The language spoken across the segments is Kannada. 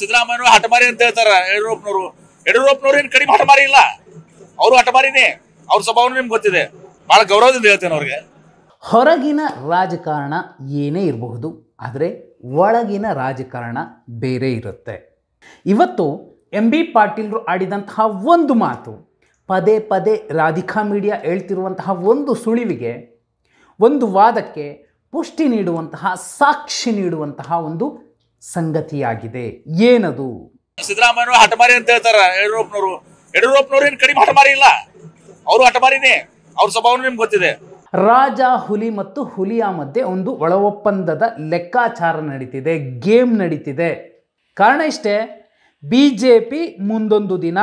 ಸಿದ್ದರಾಮಯ್ಯ ಹಠಮಾರಿ ಅಂತ ಹೇಳ್ತಾರ ಯಡಿಯೂರಪ್ಪನವರು ಯಡಿಯೂರಪ್ಪನವ್ರು ಏನು ಕಡಿಮೆ ಹಠಮಾರಿ ಇಲ್ಲ ಅವರು ಹಠಮಾರಿನೇ ಅವ್ರ ಸ್ವಭಾವ ನಿಮ್ಗೆ ಗೊತ್ತಿದೆ ಬಹಳ ಗೌರವದಿಂದ ಹೇಳ್ತೇನೆ ಅವ್ರಿಗೆ ಹೊರಗಿನ ರಾಜಕಾರಣ ಏನೇ ಇರಬಹುದು ಆದರೆ ಒಳಗಿನ ರಾಜಕಾರಣ ಬೇರೆ ಇರುತ್ತೆ ಇವತ್ತು ಎಂ ಬಿ ಪಾಟೀಲ್ರು ಆಡಿದಂತಹ ಒಂದು ಮಾತು ಪದೇ ಪದೇ ರಾಧಿಕಾ ಮೀಡಿಯಾ ಹೇಳ್ತಿರುವಂತಹ ಒಂದು ಸುಳಿವಿಗೆ ಒಂದು ವಾದಕ್ಕೆ ಪುಷ್ಟಿ ನೀಡುವಂತಹ ಸಾಕ್ಷಿ ನೀಡುವಂತಹ ಒಂದು ಸಂಗತಿಯಾಗಿದೆ ಏನದು ಸಿದ್ದರಾಮಯ್ಯ ಹಠಮಾರಿ ಅಂತ ಹೇಳ್ತಾರೆ ಯಡಿಯೂರಪ್ಪನವರು ಯಡಿಯೂರಪ್ಪನವರು ಏನು ಕಡಿಮೆ ಹಠಮಾರಿ ಇಲ್ಲ ಅವರು ಹಠಮಾರಿನೇ ಅವ್ರ ಸ್ವಭಾವ ನಿಮ್ಗೆ ಗೊತ್ತಿದೆ ರಾಜ ಹುಲಿ ಮತ್ತು ಹುಲಿಯ ಮಧ್ಯೆ ಒಂದು ಒಳ ಒಪ್ಪಂದದ ಲೆಕ್ಕಾಚಾರ ನಡೀತಿದೆ ಗೇಮ್ ನಡೀತಿದೆ ಕಾರಣ ಇಷ್ಟೇ ಬಿ ಜೆ ಪಿ ಮುಂದೊಂದು ದಿನ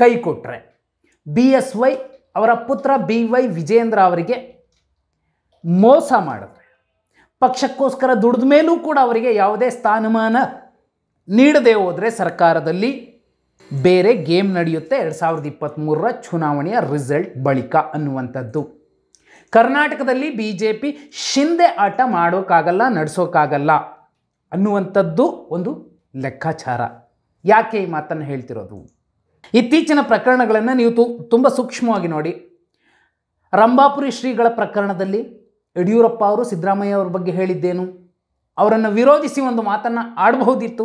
ಕೈ ಕೊಟ್ಟರೆ ಬಿ ಎಸ್ ವೈ ಅವರ ಪುತ್ರ ಬಿ ವೈ ವಿಜೇಂದ್ರ ಅವರಿಗೆ ಮೋಸ ಮಾಡಿದ್ರೆ ಪಕ್ಷಕ್ಕೋಸ್ಕರ ದುಡಿದ ಮೇಲೂ ಕೂಡ ಅವರಿಗೆ ಯಾವುದೇ ಸ್ಥಾನಮಾನ ನೀಡದೆ ಹೋದರೆ ಸರ್ಕಾರದಲ್ಲಿ ಬೇರೆ ಗೇಮ್ ನಡೆಯುತ್ತೆ ಎರಡು ಸಾವಿರದ ಇಪ್ಪತ್ತ್ಮೂರರ ಚುನಾವಣೆಯ ರಿಸಲ್ಟ್ ಬಳಿಕ ಅನ್ನುವಂಥದ್ದು ಕರ್ನಾಟಕದಲ್ಲಿ ಬಿ ಜೆ ಪಿ ಶಿಂದೆ ಆಟ ಮಾಡೋಕ್ಕಾಗಲ್ಲ ನಡೆಸೋಕ್ಕಾಗಲ್ಲ ಅನ್ನುವಂಥದ್ದು ಒಂದು ಲೆಕ್ಕಾಚಾರ ಯಾಕೆ ಈ ಮಾತನ್ನು ಹೇಳ್ತಿರೋದು ಇತ್ತೀಚಿನ ಪ್ರಕರಣಗಳನ್ನು ನೀವು ತು ತುಂಬ ಸೂಕ್ಷ್ಮವಾಗಿ ನೋಡಿ ರಂಭಾಪುರಿ ಶ್ರೀಗಳ ಪ್ರಕರಣದಲ್ಲಿ ಯಡಿಯೂರಪ್ಪ ಅವರು ಸಿದ್ದರಾಮಯ್ಯ ಅವ್ರ ಬಗ್ಗೆ ಹೇಳಿದ್ದೇನು ಅವರನ್ನು ವಿರೋಧಿಸಿ ಒಂದು ಮಾತನ್ನು ಆಡಬಹುದಿತ್ತು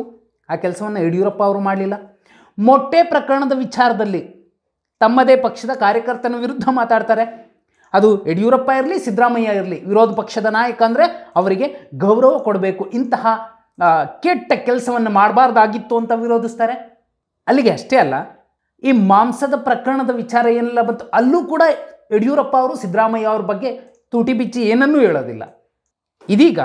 ಆ ಕೆಲಸವನ್ನು ಯಡಿಯೂರಪ್ಪ ಅವರು ಮಾಡಲಿಲ್ಲ ಮೊಟ್ಟೆ ಪ್ರಕರಣದ ವಿಚಾರದಲ್ಲಿ ತಮ್ಮದೇ ಪಕ್ಷದ ಕಾರ್ಯಕರ್ತನ ವಿರುದ್ಧ ಮಾತಾಡ್ತಾರೆ ಅದು ಯಡಿಯೂರಪ್ಪ ಇರಲಿ ಸಿದ್ದರಾಮಯ್ಯ ಇರಲಿ ವಿರೋಧ ಪಕ್ಷದ ನಾಯಕ ಅಂದರೆ ಅವರಿಗೆ ಗೌರವ ಕೊಡಬೇಕು ಇಂತಹ ಕೆಟ್ಟ ಕೆಲಸವನ್ನು ಮಾಡಬಾರ್ದಾಗಿತ್ತು ಅಂತ ವಿರೋಧಿಸ್ತಾರೆ ಅಲ್ಲಿಗೆ ಅಷ್ಟೇ ಅಲ್ಲ ಈ ಮಾಂಸದ ಪ್ರಕರಣದ ವಿಚಾರ ಏನೆಲ್ಲ ಬಂತು ಅಲ್ಲೂ ಕೂಡ ಯಡಿಯೂರಪ್ಪ ಅವರು ಸಿದ್ದರಾಮಯ್ಯ ಅವ್ರ ಬಗ್ಗೆ ತೂಟಿ ಬಿಚ್ಚಿ ಏನನ್ನೂ ಹೇಳೋದಿಲ್ಲ ಇದೀಗ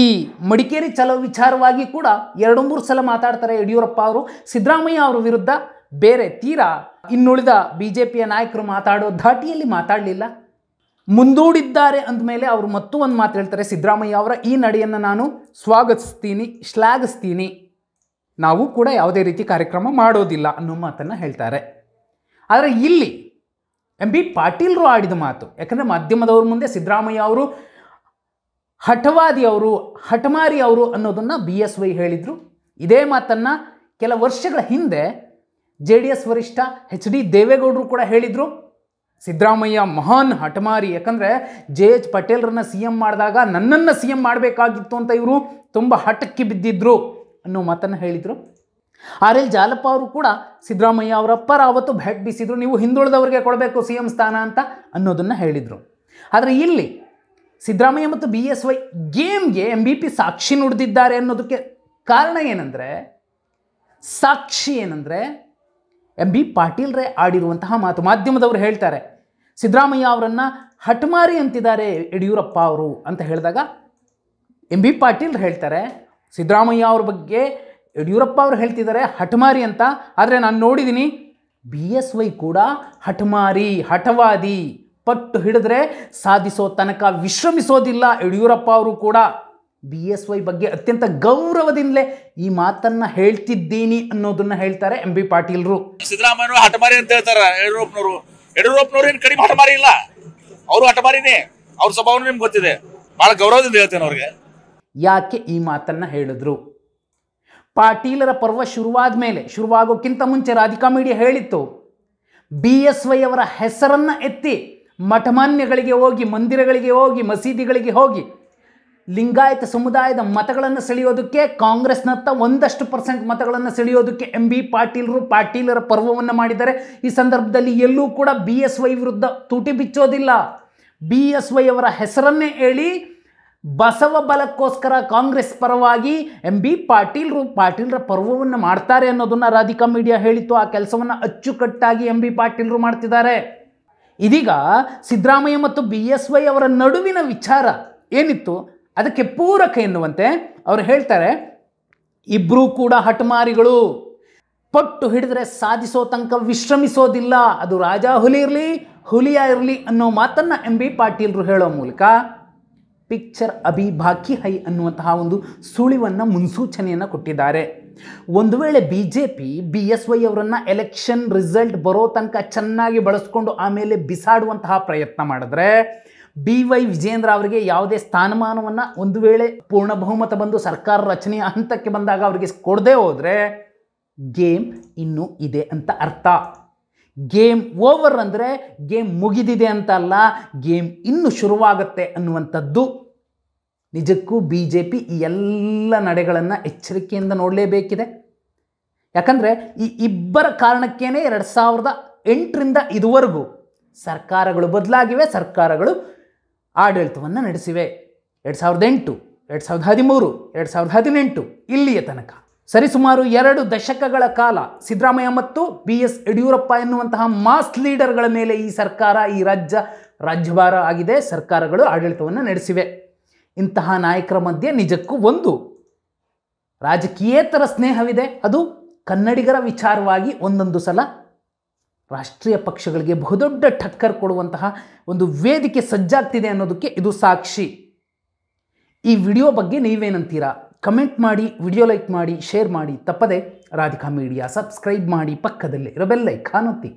ಈ ಮಡಿಕೇರಿ ಚಲೋ ವಿಚಾರವಾಗಿ ಕೂಡ ಎರಡು ಮೂರು ಸಲ ಮಾತಾಡ್ತಾರೆ ಯಡಿಯೂರಪ್ಪ ಅವರು ಸಿದ್ದರಾಮಯ್ಯ ಅವರ ವಿರುದ್ಧ ಬೇರೆ ತೀರಾ ಇನ್ನುಳಿದ ಬಿ ಜೆ ಪಿಯ ನಾಯಕರು ಮಾತಾಡೋ ಧಾಟಿಯಲ್ಲಿ ಮಾತಾಡಲಿಲ್ಲ ಮುಂದೂಡಿದ್ದಾರೆ ಅಂದಮೇಲೆ ಅವರು ಮತ್ತೂ ಒಂದು ಮಾತು ಹೇಳ್ತಾರೆ ಸಿದ್ದರಾಮಯ್ಯ ಅವರ ಈ ನಡೆಯನ್ನು ನಾನು ಸ್ವಾಗತಿಸ್ತೀನಿ ಶ್ಲಾಘಿಸ್ತೀನಿ ನಾವು ಕೂಡ ಯಾವುದೇ ರೀತಿ ಕಾರ್ಯಕ್ರಮ ಮಾಡೋದಿಲ್ಲ ಅನ್ನೋ ಮಾತನ್ನು ಹೇಳ್ತಾರೆ ಆದರೆ ಇಲ್ಲಿ ಎಂ ಬಿ ಪಾಟೀಲ್ರು ಆಡಿದ ಮಾತು ಯಾಕಂದರೆ ಮಾಧ್ಯಮದವ್ರ ಮುಂದೆ ಸಿದ್ದರಾಮಯ್ಯ ಅವರು ಹಠವಾದಿ ಅವರು ಹಠಮಾರಿ ಅವರು ಅನ್ನೋದನ್ನು ಬಿ ಎಸ್ ವೈ ಹೇಳಿದರು ಇದೇ ಮಾತನ್ನು ಕೆಲ ವರ್ಷಗಳ ಹಿಂದೆ ಜೆ ಡಿ ಎಸ್ ವರಿಷ್ಠ ಎಚ್ ಡಿ ದೇವೇಗೌಡರು ಕೂಡ ಹೇಳಿದರು ಸಿದ್ದರಾಮಯ್ಯ ಮಹಾನ್ ಹಠಮಾರಿ ಯಾಕಂದರೆ ಜೆ ಎಚ್ ಪಟೇಲ್ರನ್ನ ಸಿ ಎಂ ಮಾಡಿದಾಗ ನನ್ನನ್ನು ಸಿ ಎಂ ಮಾಡಬೇಕಾಗಿತ್ತು ಅಂತ ಇವರು ತುಂಬ ಹಠಕ್ಕೆ ಬಿದ್ದಿದ್ರು ಅನ್ನೋ ಮಾತನ್ನು ಹೇಳಿದರು ಆರ್ ಎಲ್ ಜಾಲಪ್ಪ ಅವರು ಕೂಡ ಸಿದ್ದರಾಮಯ್ಯ ಅವರ ಪರ ಅವತ್ತು ಭೇಟ್ ಬೀಸಿದ್ರು ನೀವು ಹಿಂದುಳಿದವರಿಗೆ ಕೊಡಬೇಕು ಸಿ ಎಂ ಸ್ಥಾನ ಅಂತ ಅನ್ನೋದನ್ನು ಹೇಳಿದರು ಆದರೆ ಇಲ್ಲಿ ಸಿದ್ದರಾಮಯ್ಯ ಮತ್ತು ಬಿ ಎಸ್ ವೈ ಗೇಮ್ಗೆ ಎಂ ಬಿ ಪಿ ಸಾಕ್ಷಿ ನುಡಿದಿದ್ದಾರೆ ಅನ್ನೋದಕ್ಕೆ ಕಾರಣ ಏನಂದರೆ ಸಾಕ್ಷಿ ಏನಂದರೆ ಎಂ ಬಿ ಪಾಟೀಲ್ರೇ ಆಡಿರುವಂತಹ ಮಾತು ಮಾಧ್ಯಮದವರು ಹೇಳ್ತಾರೆ ಸಿದ್ದರಾಮಯ್ಯ ಅವರನ್ನು ಹಠಮಾರಿ ಅಂತಿದ್ದಾರೆ ಯಡಿಯೂರಪ್ಪ ಅವರು ಅಂತ ಹೇಳಿದಾಗ ಎಂ ಬಿ ಪಾಟೀಲ್ರು ಹೇಳ್ತಾರೆ ಸಿದ್ದರಾಮಯ್ಯ ಅವ್ರ ಬಗ್ಗೆ ಯಡಿಯೂರಪ್ಪ ಅವರು ಹೇಳ್ತಿದ್ದಾರೆ ಹಠಮಾರಿ ಅಂತ ಆದರೆ ನಾನು ನೋಡಿದ್ದೀನಿ ಬಿ ಎಸ್ ವೈ ಕೂಡ ಹಠಮಾರಿ ಹಠವಾದಿ ಪಟ್ಟು ಹಿಡಿದ್ರೆ ಸಾಧಿಸೋ ತನಕ ವಿಶ್ರಮಿಸೋದಿಲ್ಲ ಯಡಿಯೂರಪ್ಪ ಅವರು ಕೂಡ ಬಿ ಎಸ್ ವೈ ಬಗ್ಗೆ ಅತ್ಯಂತ ಗೌರವದಿಂದಲೇ ಈ ಮಾತನ್ನ ಹೇಳ್ತಿದ್ದೀನಿ ಅನ್ನೋದನ್ನ ಹೇಳ್ತಾರೆ ಎಂ ಬಿ ಪಾಟೀಲ್ರು ಸಿದ್ದರಾಮಯ್ಯ ಹಠಮಾರಿ ಅಂತ ಹೇಳ್ತಾರೆ ಯಡಿಯೂರಪ್ಪನವರು ಯಡಿಯೂರಪ್ಪನವ್ರು ಏನು ಕಡಿಮೆ ಹಠಮಾರಿ ಇಲ್ಲ ಅವರು ಹಠಮಾರಿನೇ ಅವ್ರ ಸ್ವಭಾವ ನಿಮ್ಗೆ ಗೊತ್ತಿದೆ ಬಹಳ ಗೌರವದಿಂದ ಹೇಳ್ತೇನೆ ಅವ್ರಿಗೆ ಯಾಕೆ ಈ ಮಾತನ್ನ ಹೇಳಿದ್ರು ಪಾಟೀಲರ ಪರ್ವ ಶುರುವಾದ ಮೇಲೆ ಶುರುವಾಗೋಕ್ಕಿಂತ ಮುಂಚೆ ರಾಧಿಕಾ ಮೀಡಿಯಾ ಹೇಳಿತ್ತು ಬಿ ಎಸ್ ವೈ ಅವರ ಹೆಸರನ್ನು ಎತ್ತಿ ಮಠಮಾನ್ಯಗಳಿಗೆ ಹೋಗಿ ಮಂದಿರಗಳಿಗೆ ಹೋಗಿ ಮಸೀದಿಗಳಿಗೆ ಹೋಗಿ ಲಿಂಗಾಯತ ಸಮುದಾಯದ ಮತಗಳನ್ನು ಸೆಳೆಯೋದಕ್ಕೆ ಕಾಂಗ್ರೆಸ್ನತ್ತ ಒಂದಷ್ಟು ಪರ್ಸೆಂಟ್ ಮತಗಳನ್ನು ಸೆಳೆಯೋದಕ್ಕೆ ಎಂ ಬಿ ಪಾಟೀಲರು ಪಾಟೀಲರ ಪರ್ವವನ್ನು ಮಾಡಿದ್ದಾರೆ ಈ ಸಂದರ್ಭದಲ್ಲಿ ಎಲ್ಲೂ ಕೂಡ ಬಿ ಎಸ್ ವೈ ವಿರುದ್ಧ ತುಟಿ ಬಿಚ್ಚೋದಿಲ್ಲ ಬಿ ಎಸ್ ವೈ ಅವರ ಹೆಸರನ್ನೇ ಹೇಳಿ ಬಸವ ಬಲಕ್ಕೋಸ್ಕರ ಕಾಂಗ್ರೆಸ್ ಪರವಾಗಿ ಎಂ ಬಿ ಪಾಟೀಲ್ರು ಪಾಟೀಲ್ರ ಪರ್ವವನ್ನು ಮಾಡ್ತಾರೆ ಅನ್ನೋದನ್ನು ರಾಧಿಕಾ ಮೀಡಿಯಾ ಹೇಳಿತ್ತು ಆ ಕೆಲಸವನ್ನು ಅಚ್ಚುಕಟ್ಟಾಗಿ ಎಂ ಬಿ ಪಾಟೀಲ್ರು ಮಾಡ್ತಿದ್ದಾರೆ ಇದೀಗ ಸಿದ್ದರಾಮಯ್ಯ ಮತ್ತು ಬಿ ಎಸ್ ವೈ ಅವರ ನಡುವಿನ ವಿಚಾರ ಏನಿತ್ತು ಅದಕ್ಕೆ ಪೂರಕ ಎನ್ನುವಂತೆ ಅವರು ಹೇಳ್ತಾರೆ ಇಬ್ಬರೂ ಕೂಡ ಹಠಮಾರಿಗಳು ಪಟ್ಟು ಹಿಡಿದ್ರೆ ಸಾಧಿಸೋ ತನಕ ವಿಶ್ರಮಿಸೋದಿಲ್ಲ ಅದು ರಾಜ ಹುಲಿ ಇರಲಿ ಹುಲಿಯ ಇರಲಿ ಅನ್ನೋ ಮಾತನ್ನು ಎಂ ಬಿ ಪಾಟೀಲ್ರು ಹೇಳೋ ಮೂಲಕ ಪಿಕ್ಚರ್ ಅಭಿ ಬಾಕಿ ಹೈ ಅನ್ನುವಂತಹ ಒಂದು ಸುಳಿವನ್ನು ಮುನ್ಸೂಚನೆಯನ್ನು ಕೊಟ್ಟಿದ್ದಾರೆ ಒಂದು ವೇಳೆ B J P B S Y ಅವರನ್ನು ಎಲೆಕ್ಷನ್ ರಿಸಲ್ಟ್ ಬರೋ ತನಕ ಚೆನ್ನಾಗಿ ಬಳಸ್ಕೊಂಡು ಆಮೇಲೆ ಬಿಸಾಡುವಂತಹ ಪ್ರಯತ್ನ ಮಾಡಿದ್ರೆ ಬಿ ವೈ ವಿಜೇಂದ್ರ ಅವರಿಗೆ ಯಾವುದೇ ಸ್ಥಾನಮಾನವನ್ನು ಒಂದು ವೇಳೆ ಪೂರ್ಣ ಬಹುಮತ ಬಂದು ಸರ್ಕಾರ ರಚನೆಯ ಹಂತಕ್ಕೆ ಬಂದಾಗ ಅವರಿಗೆ ಕೊಡದೆ ಹೋದರೆ ಗೇಮ್ ಇನ್ನೂ ಇದೆ ಅಂತ ಅರ್ಥ ಗೇಮ್ ಓವರ್ ಅಂದರೆ ಗೇಮ್ ಮುಗಿದಿದೆ ಅಂತ ಅಲ್ಲ ಗೇಮ್ ಇನ್ನೂ ಶುರುವಾಗುತ್ತೆ ಅನ್ನುವಂಥದ್ದು ನಿಜಕ್ಕೂ ಬಿ ಜೆ ಪಿ ಈ ಎಲ್ಲ ನಡೆಗಳನ್ನು ಎಚ್ಚರಿಕೆಯಿಂದ ನೋಡಲೇಬೇಕಿದೆ ಯಾಕಂದರೆ ಈ ಇಬ್ಬರ ಕಾರಣಕ್ಕೇನೆ ಎರಡು ಸಾವಿರದ ಎಂಟರಿಂದ ಇದುವರೆಗೂ ಸರ್ಕಾರಗಳು ಬದಲಾಗಿವೆ ಸರ್ಕಾರಗಳು ಆಡಳಿತವನ್ನು ನಡೆಸಿವೆ ಎರಡು ಸಾವಿರದ ಎಂಟು ಎರಡು ಸಾವಿರದ ಹದಿಮೂರು ಎರಡು ಸಾವಿರದ ಹದಿನೆಂಟು ಇಲ್ಲಿಯ ತನಕ ಸರಿಸುಮಾರು ಎರಡು ದಶಕಗಳ ಕಾಲ ಸಿದ್ದರಾಮಯ್ಯ ಮತ್ತು ಬಿ ಎಸ್ ಯಡಿಯೂರಪ್ಪ ಎನ್ನುವಂತಹ ಮಾಸ್ ಲೀಡರ್ಗಳ ಮೇಲೆ ಈ ಸರ್ಕಾರ ಈ ರಾಜ್ಯ ರಾಜ್ಯಭಾರ ಆಗಿದೆ ಸರ್ಕಾರಗಳು ಆಡಳಿತವನ್ನು ನಡೆಸಿವೆ ಇಂತಹ ನಾಯಕರ ಮಧ್ಯೆ ನಿಜಕ್ಕೂ ಒಂದು ರಾಜಕೀಯೇತರ ಸ್ನೇಹವಿದೆ ಅದು ಕನ್ನಡಿಗರ ವಿಚಾರವಾಗಿ ಒಂದೊಂದು ಸಲ ರಾಷ್ಟ್ರೀಯ ಪಕ್ಷಗಳಿಗೆ ಬಹುದೊಡ್ಡ ಠಕ್ಕರ್ ಕೊಡುವಂತಹ ಒಂದು ವೇದಿಕೆ ಸಜ್ಜಾಗ್ತಿದೆ ಅನ್ನೋದಕ್ಕೆ ಇದು ಸಾಕ್ಷಿ ಈ ವಿಡಿಯೋ ಬಗ್ಗೆ ನೀವೇನಂತೀರಾ ಕಮೆಂಟ್ ಮಾಡಿ ವಿಡಿಯೋ ಲೈಕ್ ಮಾಡಿ ಶೇರ್ ಮಾಡಿ ತಪ್ಪದೆ ರಾಧಿಕಾ ಮೀಡಿಯಾ ಸಬ್ಸ್ಕ್ರೈಬ್ ಮಾಡಿ ಪಕ್ಕದಲ್ಲೇ ಇರೋ ಬೆಲ್ಲೈಕ್ ಕಾಣುತ್ತಿ